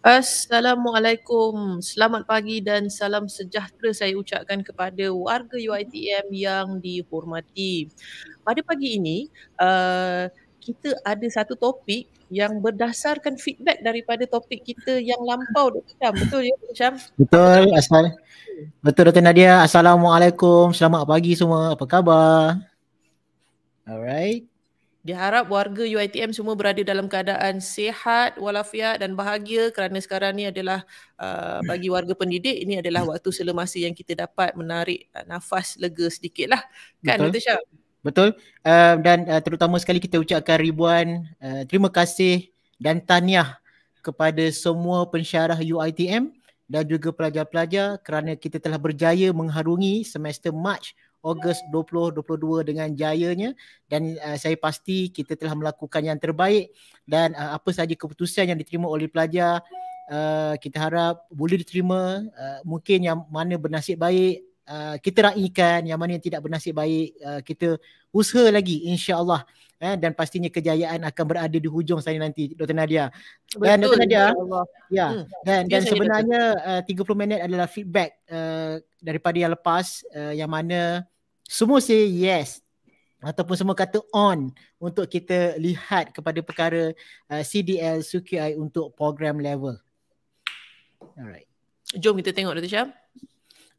Assalamualaikum. Selamat pagi dan salam sejahtera saya ucapkan kepada warga UiTM yang dihormati. Pada pagi ini, uh, kita ada satu topik yang berdasarkan feedback daripada topik kita yang lampau Dr. Syam. Betul ya Dr. Syam? Betul. Asal. Betul Dr. Nadia. Assalamualaikum. Selamat pagi semua. Apa khabar? Alright. Diharap warga UITM semua berada dalam keadaan sihat, walafiat dan bahagia kerana sekarang ini adalah uh, bagi warga pendidik ini adalah waktu selemasa yang kita dapat menarik uh, nafas lega sedikitlah. Kan Betul. Dr. Syah? Betul. Uh, dan uh, terutama sekali kita ucapkan ribuan uh, terima kasih dan tahniah kepada semua pensyarah UITM dan juga pelajar-pelajar kerana kita telah berjaya mengharungi semester March Ogos 2022 dengan jayanya dan uh, saya pasti kita telah melakukan yang terbaik dan uh, apa sahaja keputusan yang diterima oleh pelajar uh, kita harap boleh diterima uh, mungkin yang mana bernasib baik uh, kita raihkan yang mana yang tidak bernasib baik uh, kita usaha lagi insyaallah eh dan pastinya kejayaan akan berada di hujung sana nanti Dr Nadia. Dan Betul, Dr Nadia. Ya. hmm. Dan dan sebenarnya uh, 30 minit adalah feedback uh, daripada yang lepas uh, yang mana semua say yes ataupun semua kata on untuk kita lihat kepada perkara uh, CDL SUKI untuk program level. Alright. Jom kita tengok Dr. Syam.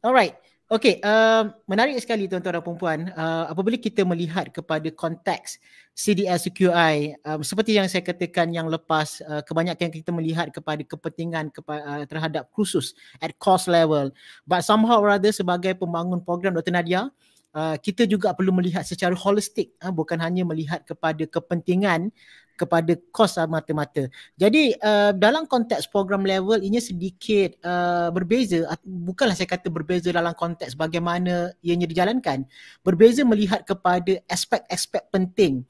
Alright. Okay, um, menarik sekali tuan-tuan dan perempuan. puan uh, apabila kita melihat kepada konteks CDSQI um, seperti yang saya katakan yang lepas uh, kebanyakan kita melihat kepada kepentingan kepa- uh, terhadap khusus at cost level but somehow or sebagai pembangun program Dr. Nadia Ah, kita juga perlu melihat secara holistik uh, bukan hanya melihat kepada kepentingan kepada kos uh, mata-mata. Jadi uh, dalam konteks program level ini sedikit uh, berbeza bukanlah saya kata berbeza dalam konteks bagaimana ianya dijalankan. Berbeza melihat kepada aspek-aspek penting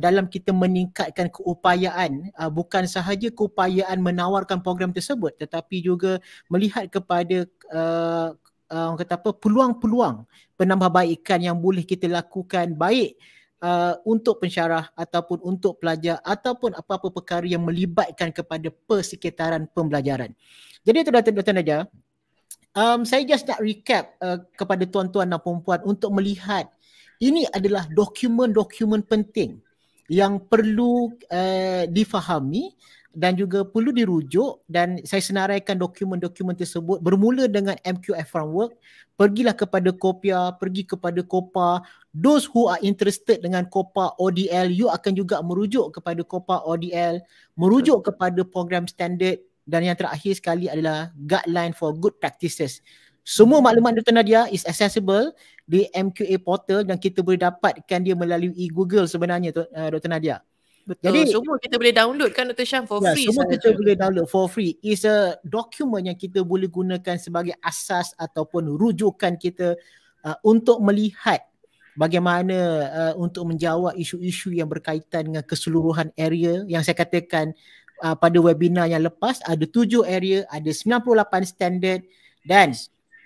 dalam kita meningkatkan keupayaan bukan sahaja keupayaan menawarkan program tersebut tetapi juga melihat kepada uh, uh, orang kata apa peluang-peluang penambahbaikan yang boleh kita lakukan baik uh, untuk pensyarah ataupun untuk pelajar ataupun apa-apa perkara yang melibatkan kepada persekitaran pembelajaran. Jadi itu Dato' Dato' Najar, um, saya just nak recap uh, kepada tuan-tuan dan puan-puan untuk melihat ini adalah dokumen-dokumen penting yang perlu uh, difahami dan juga perlu dirujuk dan saya senaraikan dokumen-dokumen tersebut bermula dengan MQF Framework pergilah kepada Kopia, pergi kepada Kopa those who are interested dengan Kopa ODL you akan juga merujuk kepada Kopa ODL merujuk kepada program standard dan yang terakhir sekali adalah guideline for good practices semua hmm. maklumat Dr. Nadia is accessible di MQA portal dan kita boleh dapatkan dia melalui Google sebenarnya eh, Dr. Nadia Betul. Jadi semua kita boleh download kan Dr. Syam for yeah, free. Semua kita je. boleh download for free. It's a document yang kita boleh gunakan sebagai asas ataupun rujukan kita uh, untuk melihat bagaimana uh, untuk menjawab isu-isu yang berkaitan dengan keseluruhan area yang saya katakan uh, pada webinar yang lepas ada tujuh area, ada 98 standard dan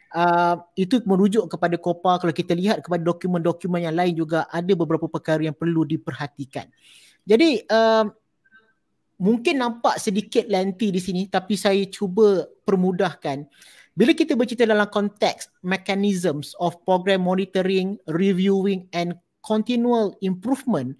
Uh, itu merujuk kepada COPPA kalau kita lihat kepada dokumen-dokumen yang lain juga ada beberapa perkara yang perlu diperhatikan. Jadi um, mungkin nampak sedikit lenti di sini tapi saya cuba permudahkan. Bila kita bercerita dalam konteks mechanisms of program monitoring, reviewing and continual improvement,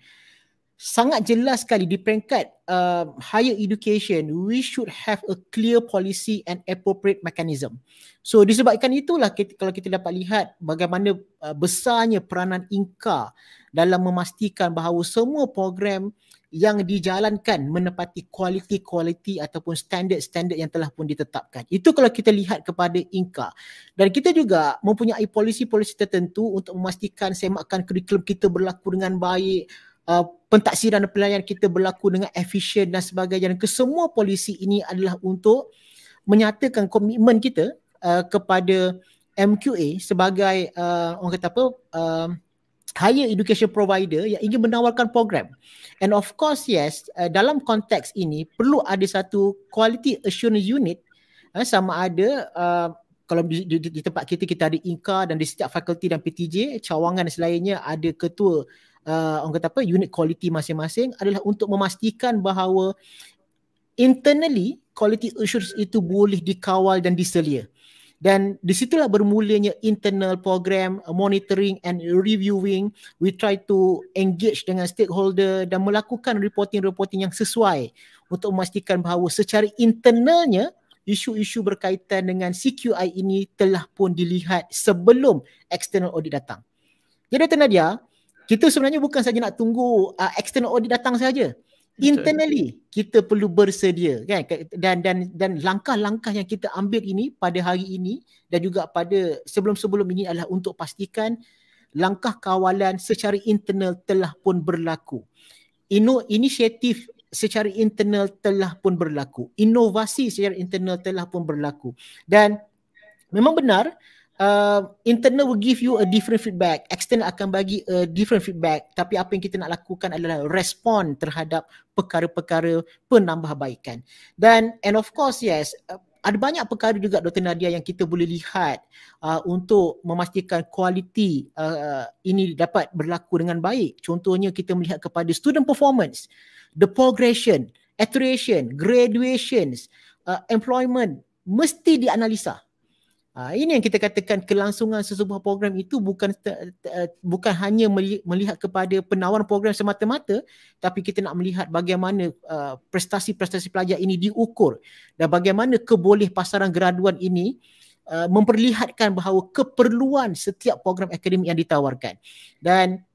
sangat jelas sekali di peringkat uh, higher education we should have a clear policy and appropriate mechanism so disebabkan itulah kita, kalau kita dapat lihat bagaimana uh, besarnya peranan inka dalam memastikan bahawa semua program yang dijalankan menepati kualiti-kualiti ataupun standard-standard yang telah pun ditetapkan. Itu kalau kita lihat kepada INCA. Dan kita juga mempunyai polisi-polisi tertentu untuk memastikan semakan kurikulum kita berlaku dengan baik, uh, pentaksiran pelayanan kita berlaku dengan efisien dan sebagainya dan kesemua polisi ini adalah untuk menyatakan komitmen kita uh, kepada MQA sebagai uh, orang kata apa uh, higher education provider yang ingin menawarkan program and of course yes uh, dalam konteks ini perlu ada satu quality assurance unit uh, sama ada uh, kalau di, di, di tempat kita kita ada INCA dan di setiap fakulti dan PTJ cawangan dan selainnya ada ketua uh, orang kata apa unit quality masing-masing adalah untuk memastikan bahawa internally quality assurance itu boleh dikawal dan diselia dan di disitulah bermulanya internal program uh, monitoring and reviewing we try to engage dengan stakeholder dan melakukan reporting-reporting yang sesuai untuk memastikan bahawa secara internalnya isu-isu berkaitan dengan CQI ini telah pun dilihat sebelum external audit datang. Jadi Dr. Nadia, kita sebenarnya bukan saja nak tunggu uh, external audit datang saja internally kita perlu bersedia kan dan dan dan langkah-langkah yang kita ambil ini pada hari ini dan juga pada sebelum-sebelum ini adalah untuk pastikan langkah kawalan secara internal telah pun berlaku Ino, inisiatif secara internal telah pun berlaku inovasi secara internal telah pun berlaku dan memang benar uh, internal will give you a different feedback, external akan bagi a different feedback. Tapi apa yang kita nak lakukan adalah respond terhadap perkara-perkara penambahbaikan. Dan and of course yes, uh, ada banyak perkara juga Dr Nadia yang kita boleh lihat uh, untuk memastikan kualiti uh, ini dapat berlaku dengan baik. Contohnya kita melihat kepada student performance, the progression, iteration, graduations, uh, employment mesti dianalisa. Ah, ini yang kita katakan kelangsungan sesebuah program itu bukan bukan hanya melihat kepada penawaran program semata-mata tapi kita nak melihat bagaimana ah, prestasi-prestasi pelajar ini diukur dan bagaimana keboleh pasaran graduan ini ah, memperlihatkan bahawa keperluan setiap program akademik yang ditawarkan dan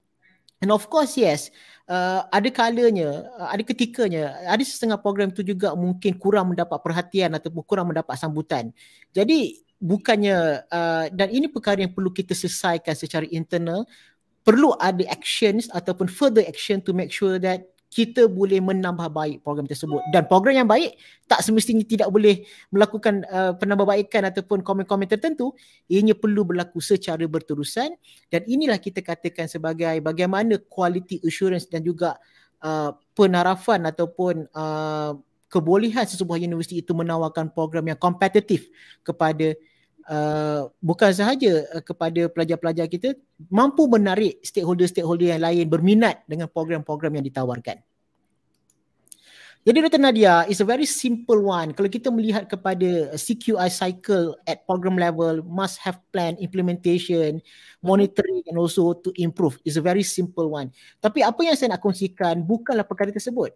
and of course yes Uh, ada kalanya, uh, ada ketikanya, ada setengah program itu juga mungkin kurang mendapat perhatian ataupun kurang mendapat sambutan. Jadi bukannya uh, dan ini perkara yang perlu kita selesaikan secara internal perlu ada actions ataupun further action to make sure that kita boleh menambah baik program tersebut dan program yang baik tak semestinya tidak boleh melakukan uh, penambahbaikan ataupun komen-komen tertentu ianya perlu berlaku secara berterusan dan inilah kita katakan sebagai bagaimana quality assurance dan juga uh, penarafan ataupun uh, kebolehan sesebuah universiti itu menawarkan program yang kompetitif kepada Uh, bukan sahaja uh, kepada pelajar-pelajar kita mampu menarik stakeholder-stakeholder yang lain berminat dengan program-program yang ditawarkan. Jadi Dr. Nadia, it's a very simple one. Kalau kita melihat kepada CQI cycle at program level, must have plan, implementation, monitoring and also to improve. It's a very simple one. Tapi apa yang saya nak kongsikan bukanlah perkara tersebut.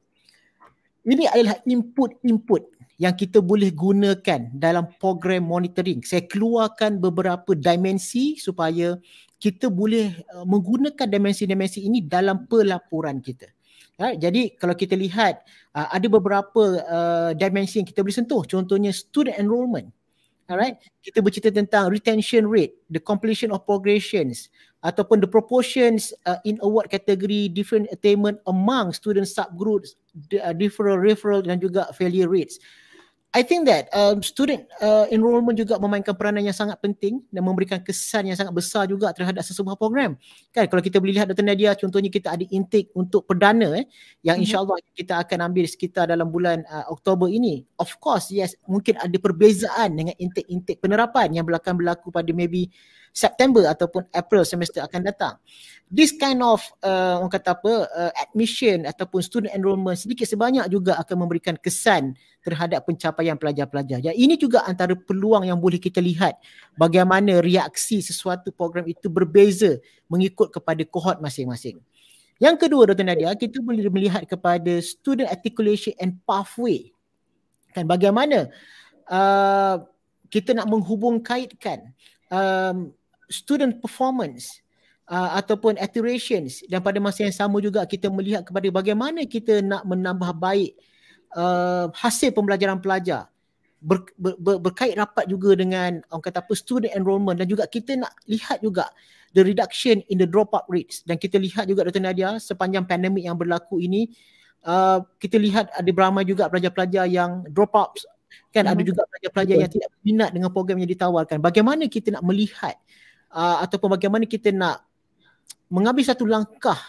Ini adalah input-input yang kita boleh gunakan dalam program monitoring. Saya keluarkan beberapa dimensi supaya kita boleh uh, menggunakan dimensi-dimensi ini dalam pelaporan kita. Jadi kalau kita lihat uh, ada beberapa uh, dimensi yang kita boleh sentuh. Contohnya student enrollment. Alright, kita bercerita tentang retention rate, the completion of progressions ataupun the proportions uh, in award category, different attainment among student subgroups, the, uh, different referral dan juga failure rates. I think that um, student uh, enrollment juga memainkan peranan yang sangat penting dan memberikan kesan yang sangat besar juga terhadap sesebuah program. Kan kalau kita boleh lihat Dr. Nadia contohnya kita ada intake untuk perdana eh yang mhm. insyaallah kita akan ambil sekitar dalam bulan uh, Oktober ini. Of course yes mungkin ada perbezaan dengan intake-intake penerapan yang belakang berlaku pada maybe September ataupun April semester akan datang. This kind of uh, orang kata apa uh, admission ataupun student enrollment sedikit sebanyak juga akan memberikan kesan terhadap pencapaian pelajar-pelajar. Jadi ya, ini juga antara peluang yang boleh kita lihat bagaimana reaksi sesuatu program itu berbeza mengikut kepada kohort masing-masing. Yang kedua Dr. Nadia, kita boleh melihat kepada student articulation and pathway. Kan bagaimana uh, kita nak menghubung kaitkan um, student performance Uh, ataupun iterations dan pada masa yang sama juga kita melihat kepada bagaimana kita nak menambah baik uh, hasil pembelajaran pelajar ber, ber, ber, berkait rapat juga dengan orang kata apa student enrollment dan juga kita nak lihat juga the reduction in the drop out rates dan kita lihat juga Dr Nadia sepanjang pandemik yang berlaku ini uh, kita lihat ada beramai juga pelajar-pelajar yang drop out kan hmm. ada juga pelajar-pelajar hmm. yang tidak minat dengan program yang ditawarkan bagaimana kita nak melihat uh, ataupun bagaimana kita nak mengambil satu langkah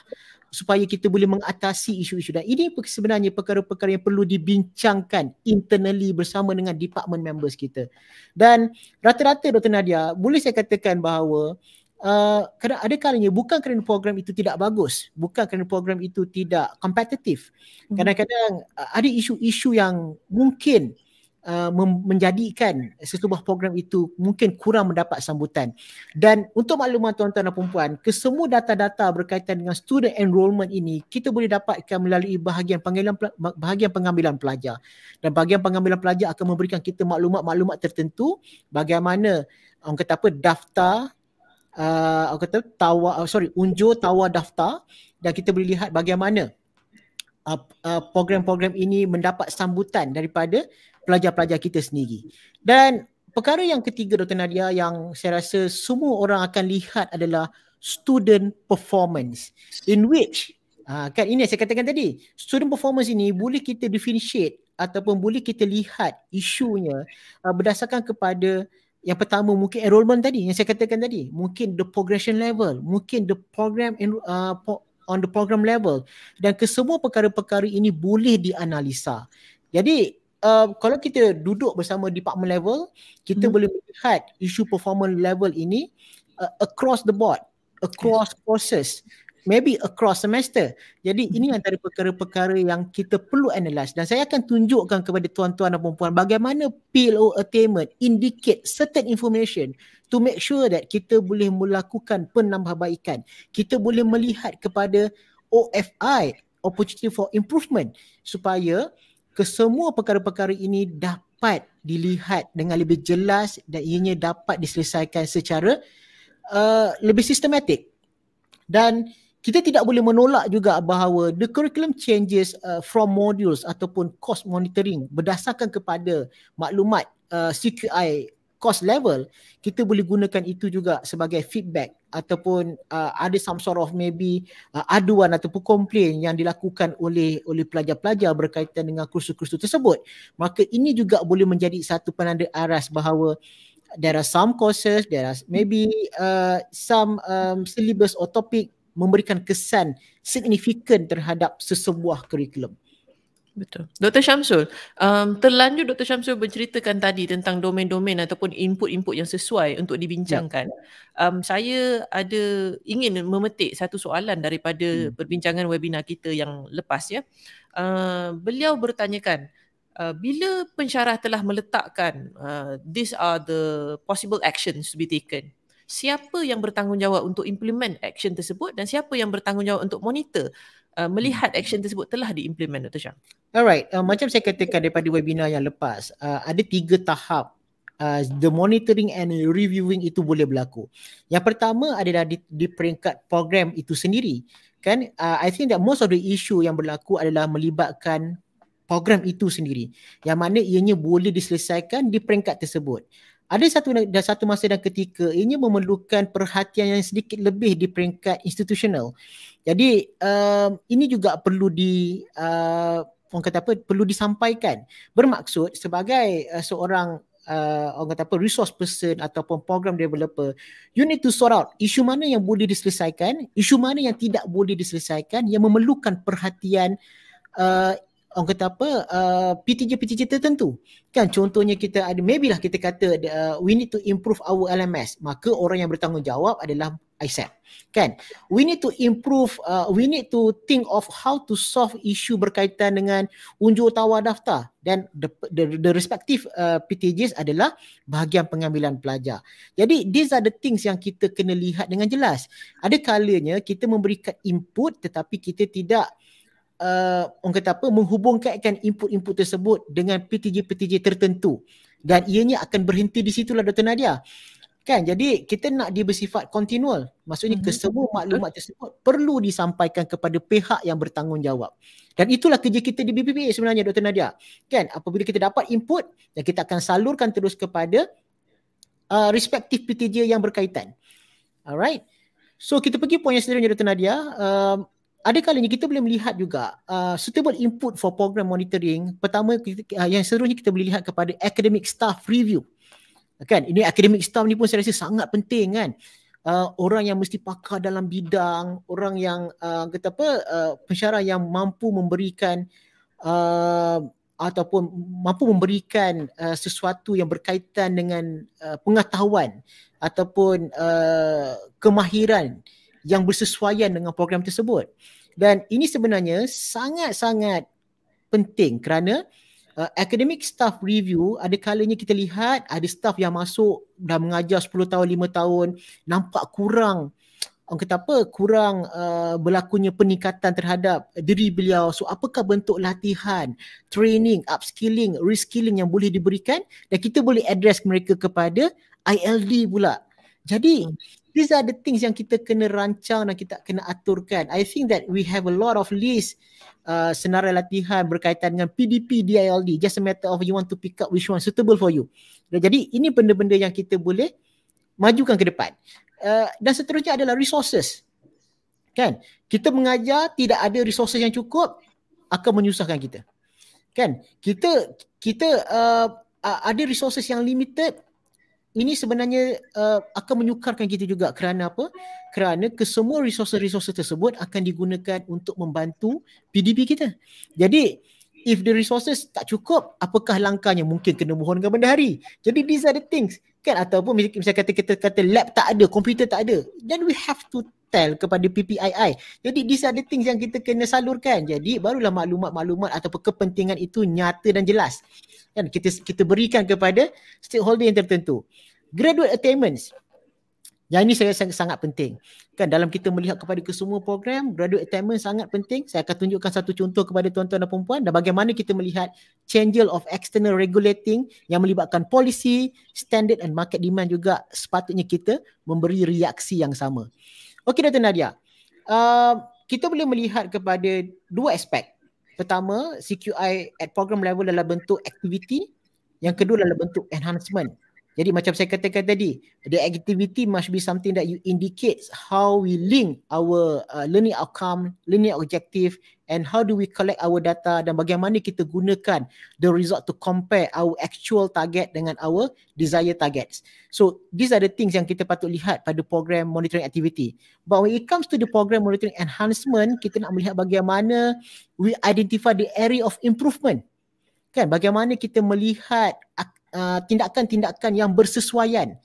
supaya kita boleh mengatasi isu-isu dan ini sebenarnya perkara-perkara yang perlu dibincangkan internally bersama dengan department members kita dan rata-rata Dr. Nadia boleh saya katakan bahawa uh, kerana uh, ada kalanya bukan kerana program itu tidak bagus bukan kerana program itu tidak kompetitif hmm. kadang-kadang uh, ada isu-isu yang mungkin uh, menjadikan sesebuah program itu mungkin kurang mendapat sambutan. Dan untuk makluman tuan-tuan dan puan-puan, kesemua data-data berkaitan dengan student enrollment ini kita boleh dapatkan melalui bahagian pengambilan bahagian pengambilan pelajar. Dan bahagian pengambilan pelajar akan memberikan kita maklumat-maklumat tertentu bagaimana orang kata apa daftar uh, orang kata tawa uh, sorry unjur tawa daftar dan kita boleh lihat bagaimana uh, uh, program-program ini mendapat sambutan daripada pelajar-pelajar kita sendiri. Dan perkara yang ketiga Dr. Nadia yang saya rasa semua orang akan lihat adalah student performance in which uh, kan ini saya katakan tadi student performance ini boleh kita differentiate ataupun boleh kita lihat isunya uh, berdasarkan kepada yang pertama mungkin enrollment tadi yang saya katakan tadi mungkin the progression level mungkin the program in, uh, on the program level dan kesemua perkara-perkara ini boleh dianalisa jadi um, kalau kita duduk bersama department level, kita hmm. boleh melihat isu performance level ini uh, across the board, across hmm. courses, maybe across semester. Jadi hmm. ini antara perkara-perkara yang kita perlu analyse dan saya akan tunjukkan kepada tuan-tuan dan puan-puan bagaimana PLO attainment indicate certain information to make sure that kita boleh melakukan penambahbaikan. Kita boleh melihat kepada OFI, opportunity for improvement supaya kesemua perkara-perkara ini dapat dilihat dengan lebih jelas dan ianya dapat diselesaikan secara uh, lebih sistematik. Dan kita tidak boleh menolak juga bahawa the curriculum changes uh, from modules ataupun cost monitoring berdasarkan kepada maklumat uh, CQI cost level kita boleh gunakan itu juga sebagai feedback ataupun uh, ada some sort of maybe uh, aduan ataupun komplain yang dilakukan oleh oleh pelajar-pelajar berkaitan dengan kursus-kursus tersebut maka ini juga boleh menjadi satu penanda aras bahawa there are some courses there are maybe uh, some um, syllabus or topic memberikan kesan signifikan terhadap sesebuah kurikulum Betul. Dr. Syamsul, um, terlanjur Dr. Syamsul berceritakan tadi tentang domain-domain ataupun input-input yang sesuai untuk dibincangkan. Ya. Um, saya ada ingin memetik satu soalan daripada hmm. perbincangan webinar kita yang lepas. ya. Uh, beliau bertanyakan, uh, bila pensyarah telah meletakkan uh, these are the possible actions to be taken, siapa yang bertanggungjawab untuk implement action tersebut dan siapa yang bertanggungjawab untuk monitor uh, melihat action tersebut telah diimplement Dr. Syah? Alright, uh, macam saya katakan daripada webinar yang lepas, uh, ada tiga tahap Uh, the monitoring and reviewing itu boleh berlaku. Yang pertama adalah di, di peringkat program itu sendiri. Kan, uh, I think that most of the issue yang berlaku adalah melibatkan program itu sendiri. Yang mana ianya boleh diselesaikan di peringkat tersebut. Uh, ada satu dan satu masa dan ketika ini memerlukan perhatian yang sedikit lebih di peringkat institusional. Jadi um, ini juga perlu di uh, orang kata apa perlu disampaikan. Bermaksud sebagai uh, seorang uh, orang kata apa resource person ataupun program developer, you need to sort out isu mana yang boleh diselesaikan, isu mana yang tidak boleh diselesaikan yang memerlukan perhatian uh, orang kata apa uh, PTJ-PTJ tertentu kan contohnya kita ada maybe lah kita kata uh, we need to improve our LMS maka orang yang bertanggungjawab adalah ISAP e kan we need to improve uh, we need to think of how to solve issue berkaitan dengan unjur tawar daftar dan the, the, the respective uh, PTJs adalah bahagian pengambilan pelajar jadi these are the things yang kita kena lihat dengan jelas ada kalanya kita memberikan input tetapi kita tidak uh, orang kata apa menghubungkan input-input tersebut dengan PTG-PTG tertentu dan ianya akan berhenti di situlah Dr Nadia. Kan? Jadi kita nak dia bersifat continual. Maksudnya mm-hmm. kesemua maklumat tersebut perlu disampaikan kepada pihak yang bertanggungjawab. Dan itulah kerja kita di BPPA sebenarnya Dr Nadia. Kan? Apabila kita dapat input dan kita akan salurkan terus kepada uh, respective PTJ yang berkaitan. Alright. So kita pergi poin yang selanjutnya Dr Nadia. Uh, ada kalanya kita boleh melihat juga uh, suitable input for program monitoring pertama kita, uh, yang seterusnya kita boleh lihat kepada academic staff review kan ini academic staff ni pun saya rasa sangat penting kan uh, orang yang mesti pakar dalam bidang orang yang uh, kata apa uh, pensyarah yang mampu memberikan uh, ataupun mampu memberikan uh, sesuatu yang berkaitan dengan uh, pengetahuan ataupun uh, kemahiran uh, yang bersesuaian dengan program tersebut. Dan ini sebenarnya sangat-sangat penting kerana uh, academic staff review ada kalanya kita lihat ada staff yang masuk dah mengajar 10 tahun, 5 tahun nampak kurang orang kata apa kurang uh, berlakunya peningkatan terhadap diri beliau so apakah bentuk latihan training upskilling reskilling yang boleh diberikan dan kita boleh address mereka kepada ILD pula jadi these are the things yang kita kena rancang dan kita kena aturkan. I think that we have a lot of list uh, senarai latihan berkaitan dengan PDP, DILD. Just a matter of you want to pick up which one suitable for you. Dan jadi ini benda-benda yang kita boleh majukan ke depan. Uh, dan seterusnya adalah resources. Kan? Kita mengajar tidak ada resources yang cukup akan menyusahkan kita. Kan? Kita kita uh, ada resources yang limited ini sebenarnya uh, akan menyukarkan kita juga kerana apa? Kerana kesemua resource-resource tersebut akan digunakan untuk membantu PDB kita. Jadi if the resources tak cukup, apakah langkahnya? Mungkin kena mohon dengan bendahari. Jadi these are the things. Kan? Ataupun misalnya kata kita kata lab tak ada, komputer tak ada. Then we have to tell kepada PPII. Jadi these are the things yang kita kena salurkan. Jadi barulah maklumat-maklumat atau kepentingan itu nyata dan jelas. Kan? Kita kita berikan kepada stakeholder yang tertentu graduate attainments yang ini saya rasa sangat penting. Kan dalam kita melihat kepada kesemua program, graduate attainment sangat penting. Saya akan tunjukkan satu contoh kepada tuan-tuan dan perempuan dan bagaimana kita melihat change of external regulating yang melibatkan policy, standard and market demand juga sepatutnya kita memberi reaksi yang sama. Okey Dr. Nadia, uh, kita boleh melihat kepada dua aspek. Pertama, CQI at program level dalam bentuk activity. Yang kedua dalam bentuk enhancement jadi macam saya katakan tadi, the activity must be something that you indicates how we link our uh, learning outcome, learning objective and how do we collect our data dan bagaimana kita gunakan the result to compare our actual target dengan our desired targets. So these are the things yang kita patut lihat pada program monitoring activity. But when it comes to the program monitoring enhancement, kita nak melihat bagaimana we identify the area of improvement. Kan bagaimana kita melihat Uh, tindakan-tindakan yang bersesuaian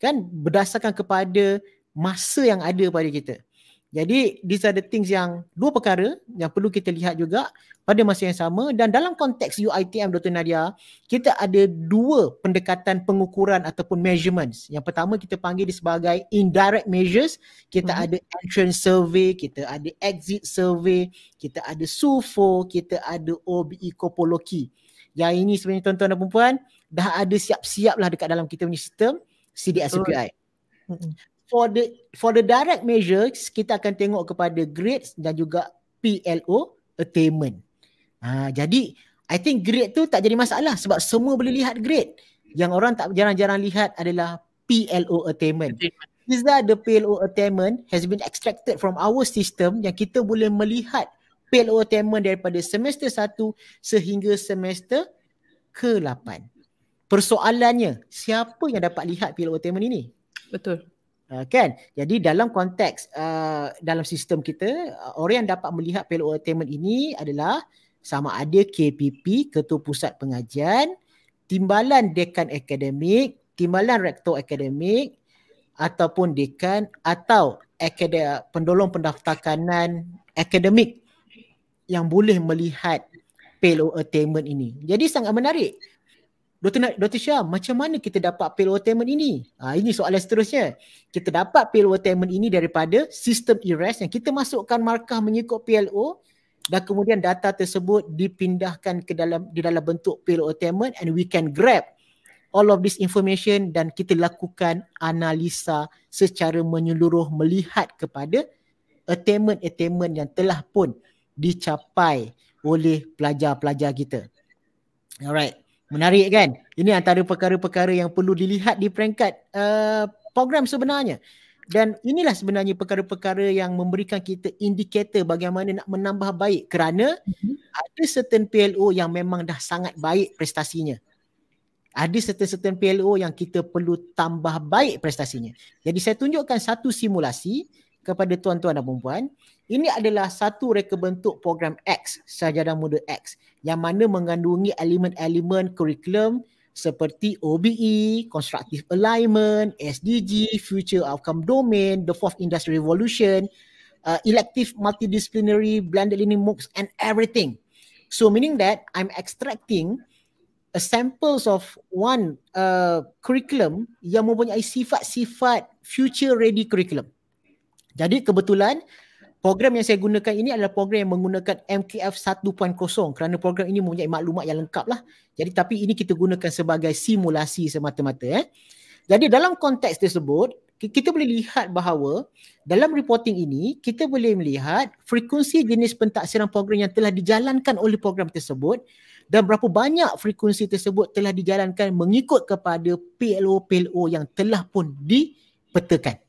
kan berdasarkan kepada masa yang ada pada kita. Jadi these are the things yang dua perkara yang perlu kita lihat juga pada masa yang sama dan dalam konteks UITM Dr. Nadia kita ada dua pendekatan pengukuran ataupun measurements. Yang pertama kita panggil dia sebagai indirect measures. Kita hmm. ada entrance survey, kita ada exit survey, kita ada SUFO, kita ada OBE Kopoloki. Yang ini sebenarnya tuan-tuan dan puan dah ada siap-siap lah dekat dalam kita punya sistem CDS API. Oh. For the for the direct measures kita akan tengok kepada grades dan juga PLO attainment. Ha, jadi I think grade tu tak jadi masalah sebab semua boleh lihat grade. Yang orang tak jarang-jarang lihat adalah PLO attainment. attainment. Is that the PLO attainment has been extracted from our system yang kita boleh melihat PLO attainment daripada semester 1 sehingga semester ke-8. Persoalannya, siapa yang dapat lihat pilot entertainment ini? Betul. Uh, kan? Jadi dalam konteks uh, dalam sistem kita, uh, orang yang dapat melihat pilot entertainment ini adalah sama ada KPP, Ketua Pusat Pengajian, Timbalan Dekan Akademik, Timbalan Rektor Akademik, ataupun dekan atau akade- pendolong pendaftarkanan akademik yang boleh melihat payload attainment ini. Jadi sangat menarik. Dr. Nak, Dr. Syah, macam mana kita dapat payload attainment ini? Ha, ini soalan seterusnya. Kita dapat payload attainment ini daripada sistem iras e e yang kita masukkan markah mengikut PLO dan kemudian data tersebut dipindahkan ke dalam di dalam bentuk payload attainment and we can grab all of this information dan kita lakukan analisa secara menyeluruh melihat kepada attainment-attainment yang telah pun dicapai oleh pelajar-pelajar kita. Alright. Menarik kan? Ini antara perkara-perkara yang perlu dilihat di peringkat uh, program sebenarnya. Dan inilah sebenarnya perkara-perkara yang memberikan kita indikator bagaimana nak menambah baik kerana mm-hmm. ada certain PLO yang memang dah sangat baik prestasinya. Ada certain-certain PLO yang kita perlu tambah baik prestasinya. Jadi saya tunjukkan satu simulasi kepada tuan-tuan dan puan-puan ini adalah satu reka bentuk program X, Sajadah Muda X yang mana mengandungi elemen-elemen kurikulum seperti OBE, Constructive Alignment, SDG, Future Outcome Domain, The Fourth Industrial Revolution, uh, Elective Multidisciplinary, Blended Learning MOOCs and everything. So meaning that I'm extracting a samples of one uh, curriculum yang mempunyai sifat-sifat future ready curriculum. Jadi kebetulan program yang saya gunakan ini adalah program yang menggunakan MKF 1.0 kerana program ini mempunyai maklumat yang lengkap lah. Jadi tapi ini kita gunakan sebagai simulasi semata-mata. Eh. Jadi dalam konteks tersebut, kita boleh lihat bahawa dalam reporting ini, kita boleh melihat frekuensi jenis pentaksiran program yang telah dijalankan oleh program tersebut dan berapa banyak frekuensi tersebut telah dijalankan mengikut kepada PLO-PLO yang telah pun dipetakan.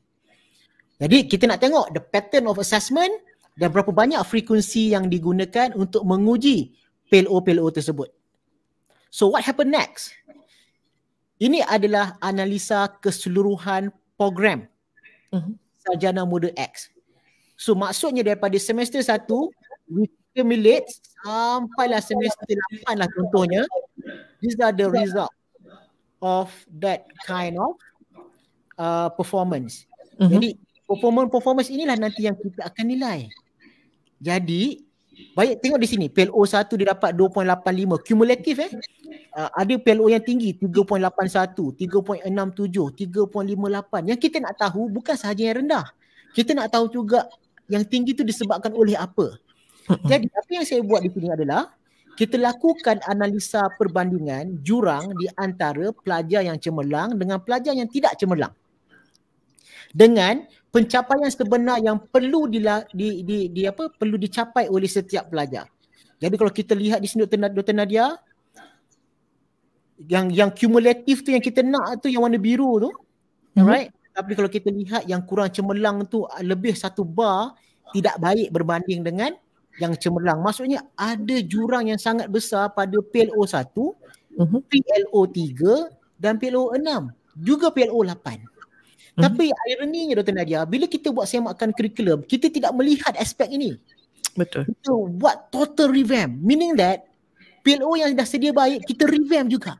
Jadi kita nak tengok the pattern of assessment dan berapa banyak frekuensi yang digunakan untuk menguji PLO-PLO tersebut. So what happen next? Ini adalah analisa keseluruhan program mhm. Sarjana Muda X. So maksudnya daripada semester 1, we accumulate sampai lah semester 8 lah contohnya. These are the result of that kind of uh, performance. Uh-huh. Jadi performance-performance inilah nanti yang kita akan nilai. Jadi, baik tengok di sini PLO 1 dia dapat 2.85 kumulatif eh. Uh, ada PLO yang tinggi 3.81, 3.67, 3.58. Yang kita nak tahu bukan sahaja yang rendah. Kita nak tahu juga yang tinggi tu disebabkan oleh apa. Jadi apa yang saya buat di sini adalah kita lakukan analisa perbandingan jurang di antara pelajar yang cemerlang dengan pelajar yang tidak cemerlang. Dengan pencapaian sebenar yang perlu di, di, di, di apa perlu dicapai oleh setiap pelajar. Jadi kalau kita lihat di sini Dr. Nadia yang yang kumulatif tu yang kita nak tu yang warna biru tu. Mm-hmm. Right? Tapi kalau kita lihat yang kurang cemerlang tu lebih satu bar tidak baik berbanding dengan yang cemerlang. Maksudnya ada jurang yang sangat besar pada PLO 1, mm-hmm. PLO 3 dan PLO 6 juga PLO 8. Mm-hmm. Tapi ironinya Dr. Nadia, bila kita buat semakan kurikulum, kita tidak melihat aspek ini. Betul. Kita buat total revamp. Meaning that PLO yang dah sedia baik, kita revamp juga.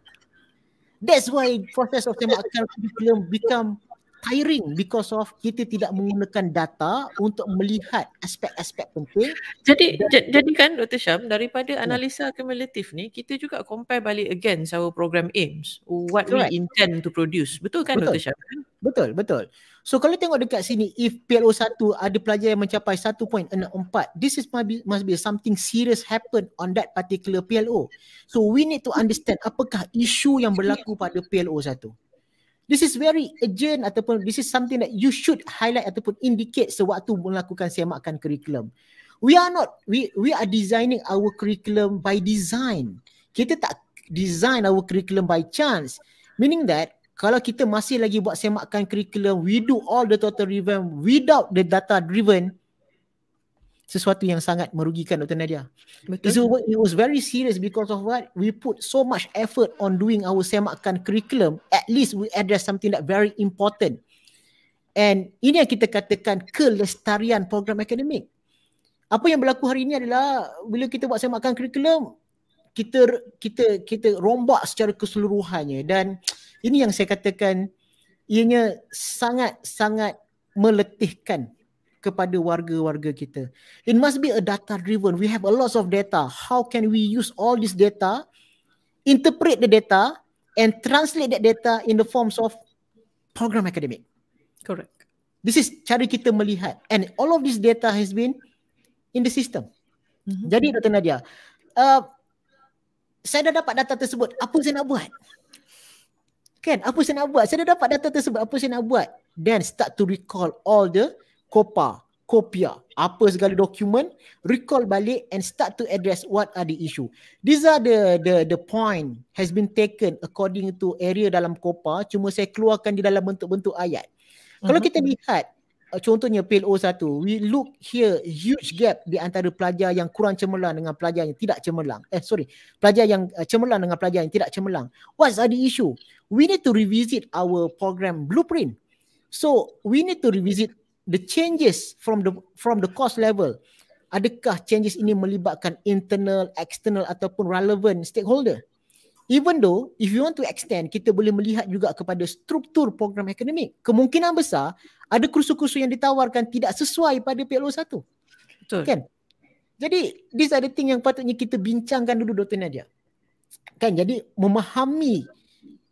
That's why process of semakan kurikulum become tiring because of kita tidak menggunakan data untuk melihat aspek-aspek penting. Jadi jadi kan Dr. Syam daripada yeah. analisa kumulatif ni kita juga compare balik again our program aims what right. we intend to produce. Betul kan betul. Dr. Syam? Betul, betul. So kalau tengok dekat sini if PLO 1 ada pelajar yang mencapai 1.64 this is must be, must be something serious happen on that particular PLO. So we need to understand apakah isu yang berlaku pada PLO 1. This is very urgent ataupun this is something that you should highlight ataupun indicate sewaktu melakukan semakan curriculum. We are not we we are designing our curriculum by design. Kita tak design our curriculum by chance. Meaning that kalau kita masih lagi buat semakan curriculum, we do all the total revamp without the data driven, sesuatu yang sangat merugikan Dr. Nadia. Betul. it was very serious because of what we put so much effort on doing our semakan curriculum. At least we address something that very important. And ini yang kita katakan kelestarian program akademik. Apa yang berlaku hari ini adalah bila kita buat semakan curriculum, kita kita kita rombak secara keseluruhannya dan ini yang saya katakan ianya sangat sangat meletihkan kepada warga-warga kita. It must be a data driven. We have a lots of data. How can we use all this data, interpret the data and translate that data in the forms of program academic. Correct. This is cara kita melihat and all of this data has been in the system. Mm-hmm. Jadi Dr. Nadia, uh, saya dah dapat data tersebut, apa saya nak buat? Kan, apa saya nak buat? Saya dah dapat data tersebut, apa saya nak buat? Then start to recall all the COPA, COPIA, apa segala dokumen, recall balik and start to address what are the issue. These are the the the point has been taken according to area dalam COPA, cuma saya keluarkan di dalam bentuk-bentuk ayat. Mm-hmm. Kalau mhm. kita lihat uh, contohnya PLO 1 we look here huge gap di antara pelajar yang kurang cemerlang dengan pelajar yang tidak cemerlang eh sorry pelajar yang uh, cemerlang dengan pelajar yang tidak cemerlang what's the issue we need to revisit our program blueprint so we need to revisit the changes from the from the cost level adakah changes ini melibatkan internal external ataupun relevant stakeholder even though if you want to extend kita boleh melihat juga kepada struktur program ekonomi kemungkinan besar ada kursus-kursus yang ditawarkan tidak sesuai pada PLO 1 betul kan jadi this are the thing yang patutnya kita bincangkan dulu Dr Nadia kan jadi memahami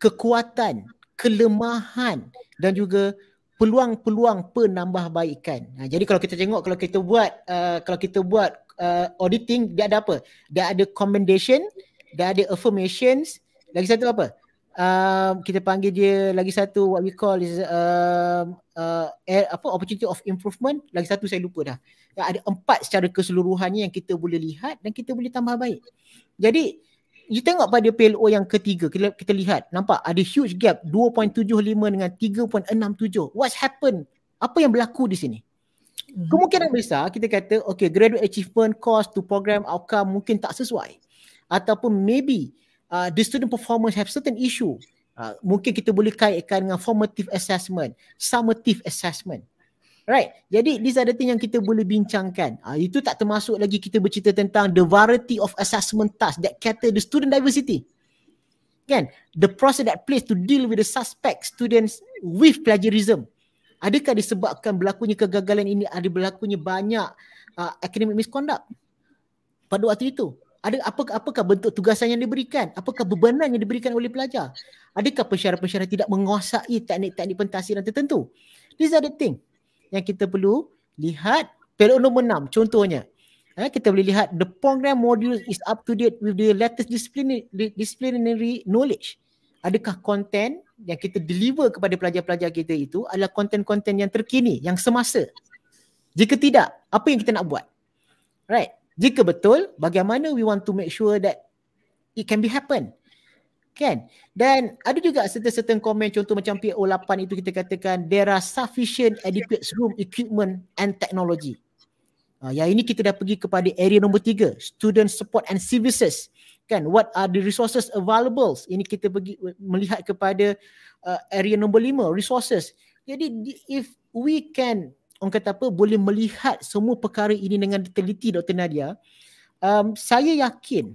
kekuatan kelemahan dan juga peluang-peluang penambahbaikan. Ha, jadi kalau kita tengok kalau kita buat uh, kalau kita buat uh, auditing dia ada apa? Dia ada commendation, dia ada affirmations, lagi satu apa? Uh, kita panggil dia lagi satu what we call is um, uh, uh, apa opportunity of improvement, lagi satu saya lupa dah. Ada empat secara keseluruhannya yang kita boleh lihat dan kita boleh tambah baik. Jadi you tengok pada PLO yang ketiga kita, kita lihat nampak ada huge gap 2.75 dengan 3.67 what's happen? apa yang berlaku di sini mhm. kemungkinan besar kita kata okay graduate achievement course to program outcome mungkin tak sesuai ataupun maybe uh, the student performance have certain issue uh, mungkin kita boleh kaitkan dengan formative assessment summative assessment Right. Jadi these are thing yang kita boleh bincangkan. Uh, itu tak termasuk lagi kita bercerita tentang the variety of assessment tasks that cater the student diversity. Kan? The process that plays to deal with the suspect students with plagiarism. Adakah disebabkan berlakunya kegagalan ini ada berlakunya banyak uh, academic misconduct pada waktu itu? Ada apa apakah bentuk tugasan yang diberikan? Apakah bebanan yang diberikan oleh pelajar? Adakah pensyarah-pensyarah tidak menguasai teknik-teknik pentasiran tertentu? These are the things yang kita perlu lihat periode nombor 6 contohnya eh, kita boleh lihat the program module is up to date with the latest disciplinary, disciplinary knowledge adakah content yang kita deliver kepada pelajar-pelajar kita itu adalah content-content yang terkini yang semasa jika tidak apa yang kita nak buat right jika betul bagaimana we want to make sure that it can be happen kan dan ada juga certain-certain komen contoh macam PO8 itu kita katakan there are sufficient adequate room equipment and technology uh, yang ini kita dah pergi kepada area nombor tiga student support and services kan what are the resources available ini kita pergi melihat kepada uh, area nombor lima resources jadi if we can orang kata apa boleh melihat semua perkara ini dengan teliti Dr. Nadia um, saya yakin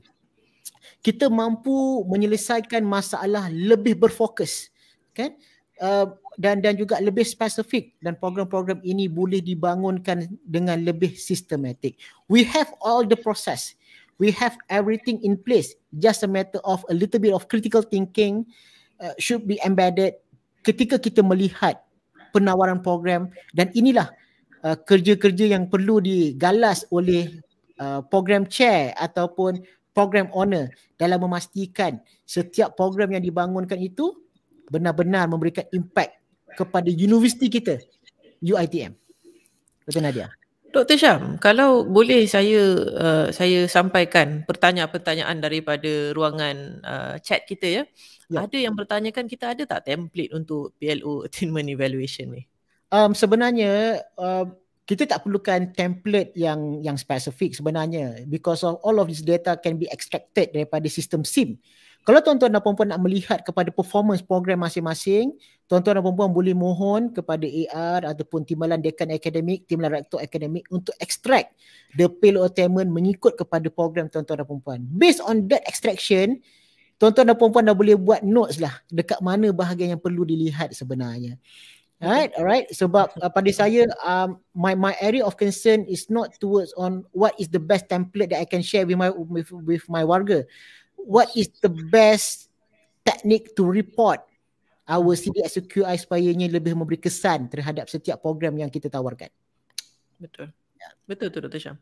kita mampu menyelesaikan masalah lebih berfokus kan uh, dan dan juga lebih spesifik dan program-program ini boleh dibangunkan dengan lebih sistematik we have all the process we have everything in place just a matter of a little bit of critical thinking uh, should be embedded ketika kita melihat penawaran program dan inilah uh, kerja-kerja yang perlu digalas oleh uh, program chair ataupun program owner dalam memastikan setiap program yang dibangunkan itu benar-benar memberikan impact kepada universiti kita UiTM. Betul Nadia. Dr Syam, kalau boleh saya uh, saya sampaikan pertanyaan-pertanyaan daripada ruangan uh, chat kita ya. ya. Ada yang bertanyakan kita ada tak template untuk PLO attainment evaluation ni? Um sebenarnya uh, kita tak perlukan template yang yang spesifik sebenarnya because of all of this data can be extracted daripada sistem SIM. Kalau tuan-tuan dan puan-puan nak melihat kepada performance program masing-masing, tuan-tuan dan puan-puan boleh mohon kepada AR ataupun timbalan dekan akademik, timbalan rektor akademik untuk extract the payload attainment mengikut kepada program tuan-tuan dan puan-puan. Based on that extraction, tuan-tuan dan puan-puan dah boleh buat notes lah dekat mana bahagian yang perlu dilihat sebenarnya. Alright, alright. Sebab uh, pada saya, um, my my area of concern is not towards on what is the best template that I can share with my with, with my warga. What is the best technique to report our CDSQI supaya ia lebih memberi kesan terhadap setiap program yang kita tawarkan. Betul. Yeah. Betul tu Dr. Syam.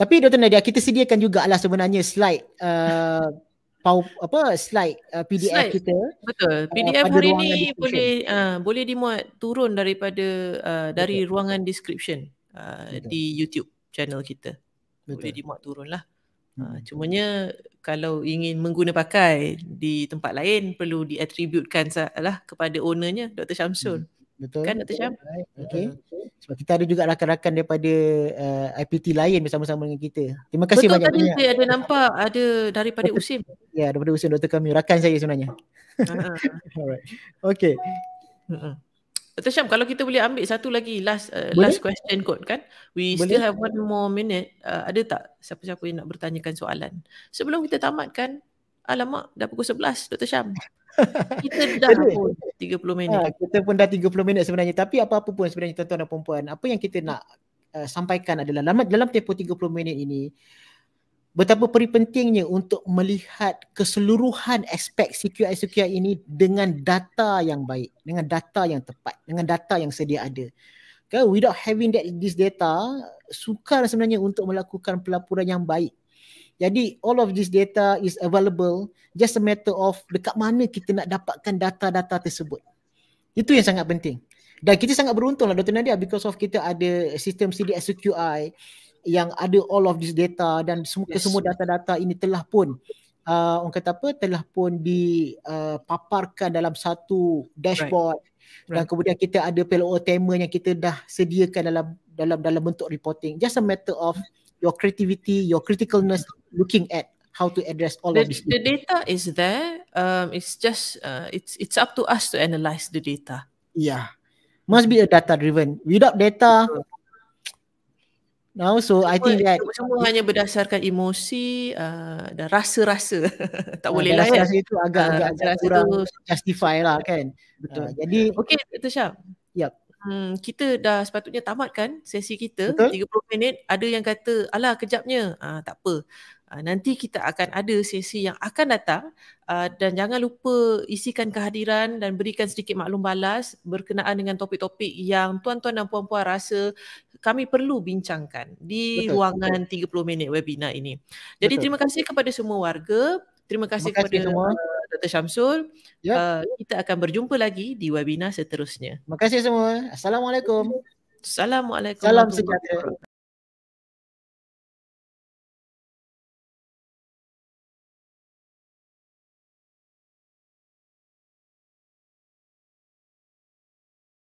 Tapi Dr. Nadia, kita sediakan juga lah sebenarnya slide uh, pau apa slide uh, PDF slide. kita. Betul. Uh, PDF hari ni boleh uh, boleh dimuat turun daripada uh, dari Betul. ruangan description uh, di YouTube channel kita. Betul. Boleh dimuat turun lah Uh, hmm. nya kalau ingin menggunakan pakai di tempat lain perlu diattributekan lah kepada ownernya Dr. Syamsun. Hmm. Betul. Kan Dr. Syam? Okey. Sebab kita ada juga rakan-rakan daripada uh, eh, IPT lain bersama-sama dengan kita. Terima kasih Betul banyak. Betul tadi saya ada nampak ada daripada Dr. USIM. Ya, daripada USIM Dr. Kami. Rakan saya sebenarnya. Uh-huh. Alright. okay. Uh-huh. Dr. Syam, kalau kita boleh ambil satu lagi last uh, last question kot kan? We boleh? still have one more minute. Uh, ada tak siapa-siapa yang nak bertanyakan soalan? Sebelum kita tamatkan, alamak dah pukul 11 Dr. Syam kita dah jadi, pun 30 minit. Ha, kita pun dah 30 minit sebenarnya. Tapi apa-apa pun sebenarnya tuan-tuan dan perempuan, apa yang kita nak uh, sampaikan adalah dalam, dalam tempoh 30 minit ini, betapa peri pentingnya untuk melihat keseluruhan aspek CQI-CQI ini dengan data yang baik, dengan data yang tepat, dengan data yang sedia ada. Okay, without having that this data, sukar sebenarnya untuk melakukan pelaporan yang baik jadi all of this data is available just a matter of dekat mana kita nak dapatkan data-data tersebut. Itu yang sangat penting. Dan kita sangat beruntung lah Dr. Nadia because of kita ada sistem CDSQI yang ada all of this data dan semua, yes. semua data-data ini telah pun uh, orang kata apa telah pun dipaparkan uh, dalam satu dashboard right. dan kemudian kita ada PLO tema yang kita dah sediakan dalam dalam dalam bentuk reporting just a matter of your creativity your criticalness looking at how to address all the, of these. The issues. data is there. Um, it's just uh, it's it's up to us to analyze the data. Yeah, must be a data driven. Without data, now so semua, I think that semua hanya berdasarkan emosi uh, rasa-rasa tak ah, boleh lah. Rasa itu agak uh, agak kurang itu, justify lah kan. Betul. Uh, jadi okay, itu Syam. Yep. Hmm, kita dah sepatutnya tamatkan sesi kita Betul? 30 minit. Ada yang kata, alah kejapnya. Ah, tak apa. Ah, nanti kita akan ada sesi yang akan datang ah, dan jangan lupa isikan kehadiran dan berikan sedikit maklum balas berkenaan dengan topik-topik yang tuan-tuan dan puan-puan rasa kami perlu bincangkan di betul, ruangan 30 minit webinar ini. Jadi betul. terima kasih kepada semua warga, terima kasih, terima kasih kepada semua. Ah, Dr. Syamsul. Yep. kita akan berjumpa lagi di webinar seterusnya. Terima kasih semua. Assalamualaikum. Assalamualaikum. Salam sejahtera.